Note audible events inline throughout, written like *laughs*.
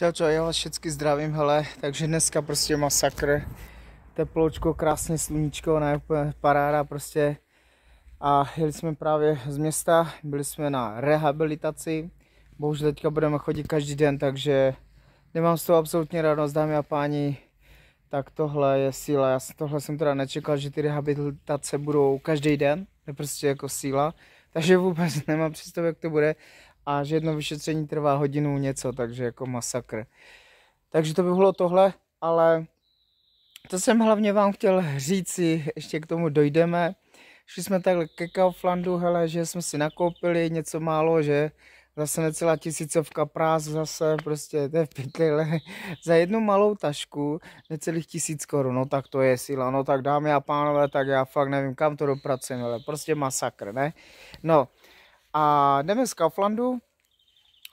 Čau čau, já vás všechny zdravím, hele, takže dneska prostě masakr, teploučko, krásně sluníčko, ne, paráda prostě a jeli jsme právě z města, byli jsme na rehabilitaci, bohužel teďka budeme chodit každý den, takže nemám z toho absolutně radost, dámy a páni, tak tohle je síla, já jsem, tohle jsem teda nečekal, že ty rehabilitace budou každý den, je prostě jako síla, takže vůbec nemám představu, jak to bude, a že jedno vyšetření trvá hodinu něco, takže jako masakr. Takže to by bylo tohle, ale to jsem hlavně vám chtěl říci, ještě k tomu dojdeme. Šli jsme takhle ke Kauflandu, hele, že jsme si nakoupili něco málo, že zase necelá tisícovka prás, zase prostě to je v pytli, za jednu malou tašku necelých tisíc korun, no tak to je síla, no tak dámy a pánové, tak já fakt nevím, kam to dopracujeme, ale prostě masakr, ne? No, a jdeme z Kauflandu,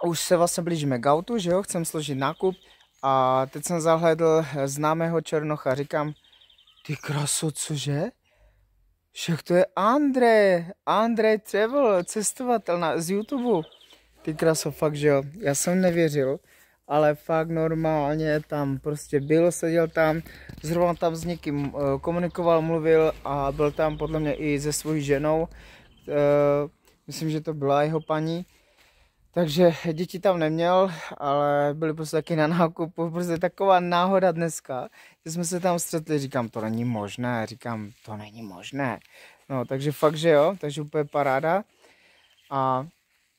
už se vlastně blížíme k autu, že jo, chcem složit nákup a teď jsem zahledl známého Černocha, říkám, ty kraso, cože? Však to je Andrej, Andrej Travel, cestovatel na, z YouTube. Ty kraso, fakt, že jo, já jsem nevěřil, ale fakt normálně tam prostě byl, seděl tam, zrovna tam s někým eh, komunikoval, mluvil a byl tam podle mě i se svojí ženou. Eh, myslím, že to byla jeho paní. Takže děti tam neměl, ale byli prostě taky na nákupu, prostě taková náhoda dneska, že jsme se tam střetli, říkám, to není možné, říkám, to není možné. No, takže fakt, že jo, takže úplně paráda. A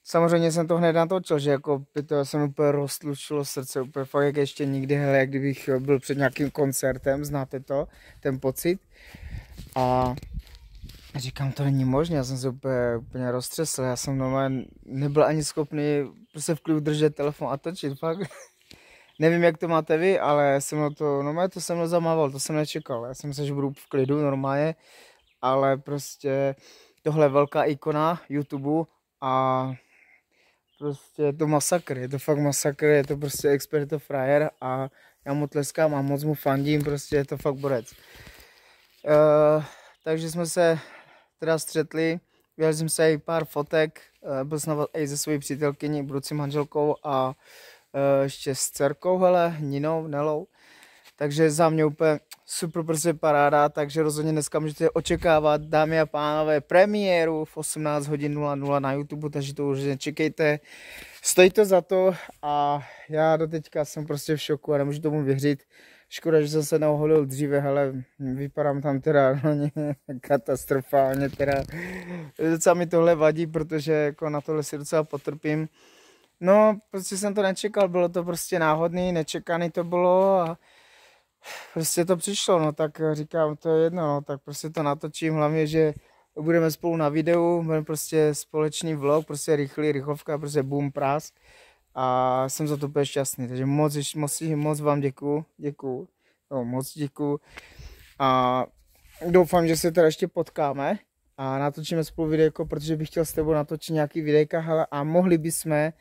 samozřejmě jsem to hned natočil, že jako by to jsem úplně roztlučilo srdce, úplně fakt jak ještě nikdy, hele, jak kdybych byl před nějakým koncertem, znáte to, ten pocit. A Říkám, to není možné, já jsem se úplně, úplně roztřesl, já jsem normálně nebyl ani schopný se prostě v klidu držet telefon a točit, fakt. *laughs* Nevím, jak to máte vy, ale jsem to, to, no, normálně to jsem zamával, to jsem nečekal, já jsem se, že budu v klidu normálně, ale prostě tohle je velká ikona YouTube a prostě je to masakr, je to fakt masakr, je to prostě expert, je to frajer a já mu tleskám a moc mu fandím, prostě je to fakt borec. Uh, takže jsme se teda střetli, viděl jsem se i pár fotek, eh, byl jsem i ze svojí přítelkyní Bruci manželkou a eh, ještě s dcerkou, hele, Ninou, Nelou. Takže za mě úplně super prostě paráda, takže rozhodně dneska můžete očekávat, dámy a pánové, premiéru v 18 hodin 00 na YouTube, takže to už nečekejte. Stojí to za to a já do teďka jsem prostě v šoku a nemůžu tomu věřit. Škoda, že jsem se neoholil dříve, ale vypadám tam teda *laughs* no, katastrofálně, teda docela mi tohle vadí, protože jako na tohle si docela potrpím. No, prostě jsem to nečekal, bylo to prostě náhodný, nečekaný to bylo a prostě to přišlo, no tak říkám, to je jedno, no, tak prostě to natočím, hlavně, že budeme spolu na videu, budeme prostě společný vlog, prostě rychlý, rychlovka, prostě boom, prásk a jsem za to úplně šťastný. Takže moc, moc, moc vám děkuju, děkuju, no, moc děkuju. A doufám, že se teda ještě potkáme a natočíme spolu videjko, protože bych chtěl s tebou natočit nějaký videjka, hele, a mohli bychom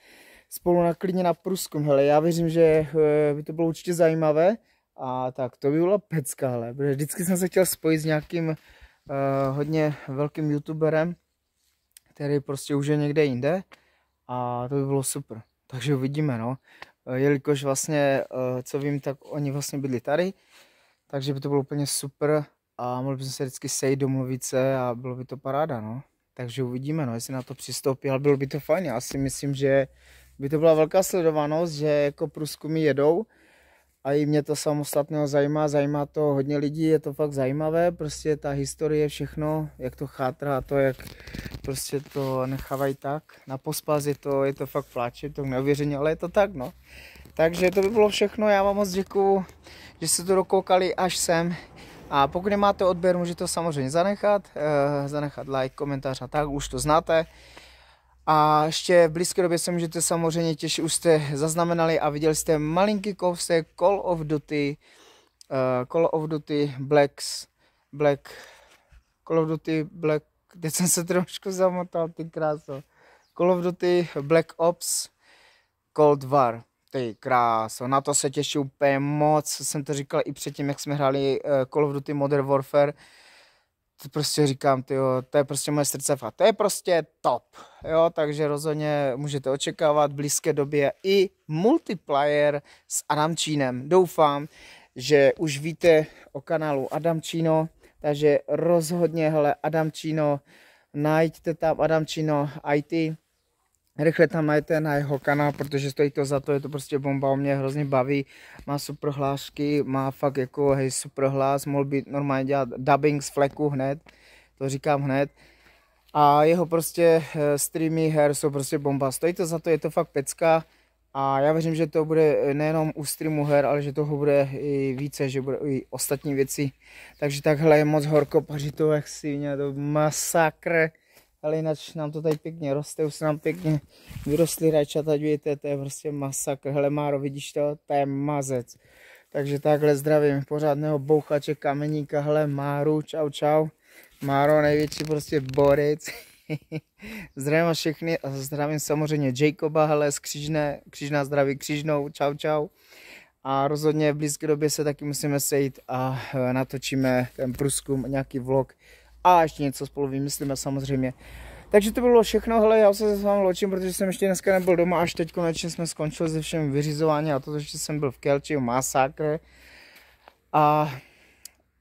spolu klidně na průzkum, hele, já věřím, že eh, by to bylo určitě zajímavé a tak to by byla pecka, hele, protože vždycky jsem se chtěl spojit s nějakým uh, hodně velkým youtuberem, který prostě už je někde jinde a to by bylo super. Takže uvidíme, no. E, jelikož vlastně, e, co vím, tak oni vlastně byli tady, takže by to bylo úplně super a mohli bychom se vždycky sejít, domluvit se a bylo by to paráda, no. Takže uvidíme, no, jestli na to přistoupí, ale bylo by to fajn. Já si myslím, že by to byla velká sledovanost, že jako průzkumy jedou, a i mě to samostatného zajímá, zajímá to hodně lidí, je to fakt zajímavé, prostě ta historie, všechno, jak to a to, jak prostě to nechávají tak, na pospas je to, je to fakt pláče, to neuvěřeně, ale je to tak, no. Takže to by bylo všechno, já vám moc děkuju, že jste to dokoukali až sem. A pokud nemáte odběr, můžete to samozřejmě zanechat, eh, zanechat like, komentář a tak, už to znáte. A ještě v blízké době se můžete samozřejmě těšit, už jste zaznamenali a viděli jste malinký kouse Call of Duty, uh, Call of Duty Blacks, Black, Call of Duty Black, *laughs* teď jsem se trošku zamotal, ty kráso. Call of Duty Black Ops Cold War, ty kráso, na to se těším úplně moc, jsem to říkal i předtím, jak jsme hráli eh, Call of Duty Modern Warfare, to prostě říkám, tyjo, to je prostě moje srdcevka, to je prostě top, jo, takže rozhodně můžete očekávat v blízké době i multiplayer s Adamčínem. Doufám, že už víte o kanálu Adamčíno, takže rozhodně, hele, Adamčíno, najďte tam Adamčíno IT, rychle tam najte na jeho kanál, protože stojí to za to, je to prostě bomba, on mě hrozně baví, má super hlášky, má fakt jako hej super hlas, mohl by normálně dělat dubbing z fleku hned, to říkám hned. A jeho prostě eh, streamy her jsou prostě bomba, stojí to za to, je to fakt pecka. A já věřím, že to bude eh, nejenom u streamu her, ale že toho bude i více, že bude i ostatní věci. Takže takhle je moc horko to jak si to masakr ale jinak nám to tady pěkně roste, už se nám pěkně vyrostly rajčata, vidíte, to je prostě masakr, hele Máro, vidíš to, to je mazec. Takže takhle zdravím pořádného bouchače kameníka, hele Máru, čau čau, Máro největší prostě borec. *laughs* zdravím vás všechny a zdravím samozřejmě Jacoba, hele z křižné, křižná zdraví křižnou, čau čau. A rozhodně v blízké době se taky musíme sejít a e, natočíme ten průzkum, nějaký vlog a ještě něco spolu vymyslíme samozřejmě. Takže to bylo všechno, hele, já se s vámi loučím, protože jsem ještě dneska nebyl doma, až teď konečně jsme skončili se všem vyřizování a to, že jsem byl v Kelči, v masakre. A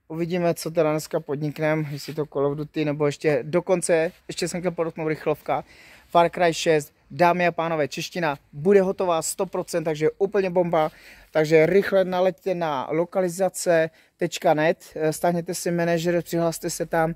uvidíme, co teda dneska podniknem. jestli to Call of Duty, nebo ještě dokonce, ještě jsem chtěl podotknout rychlovka, Far Cry 6, dámy a pánové, čeština bude hotová 100%, takže úplně bomba, takže rychle naleďte na lokalizace, www.manager.net, eh, stáhněte si manažer, přihlaste se tam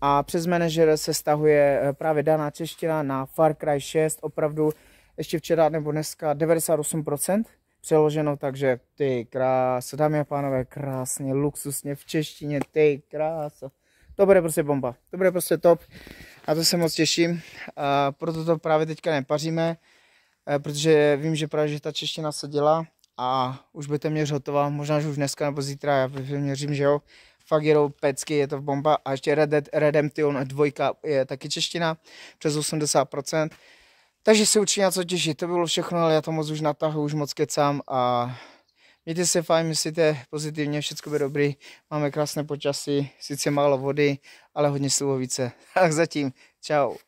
a přes manažer se stahuje eh, právě daná čeština na Far Cry 6, opravdu ještě včera nebo dneska 98% přeloženo, takže ty krása, dámy a pánové, krásně, luxusně v češtině, ty krása. To bude prostě bomba, to bude prostě top, a to se moc těším, a proto to právě teďka nepaříme, eh, protože vím, že právě že ta čeština se dělá, a už by téměř hotová, možná, že už dneska nebo zítra, já věřím, že jo. Fakt jedou pecky, je to bomba a ještě Red Dead Redemption 2 je taky čeština, přes 80%. Takže se určitě na co těšit, to bylo všechno, ale já to moc už natáhnu, už moc kecám a mějte se fajn, myslíte pozitivně, všechno bude dobrý, máme krásné počasí, sice málo vody, ale hodně více. *laughs* Tak zatím, čau.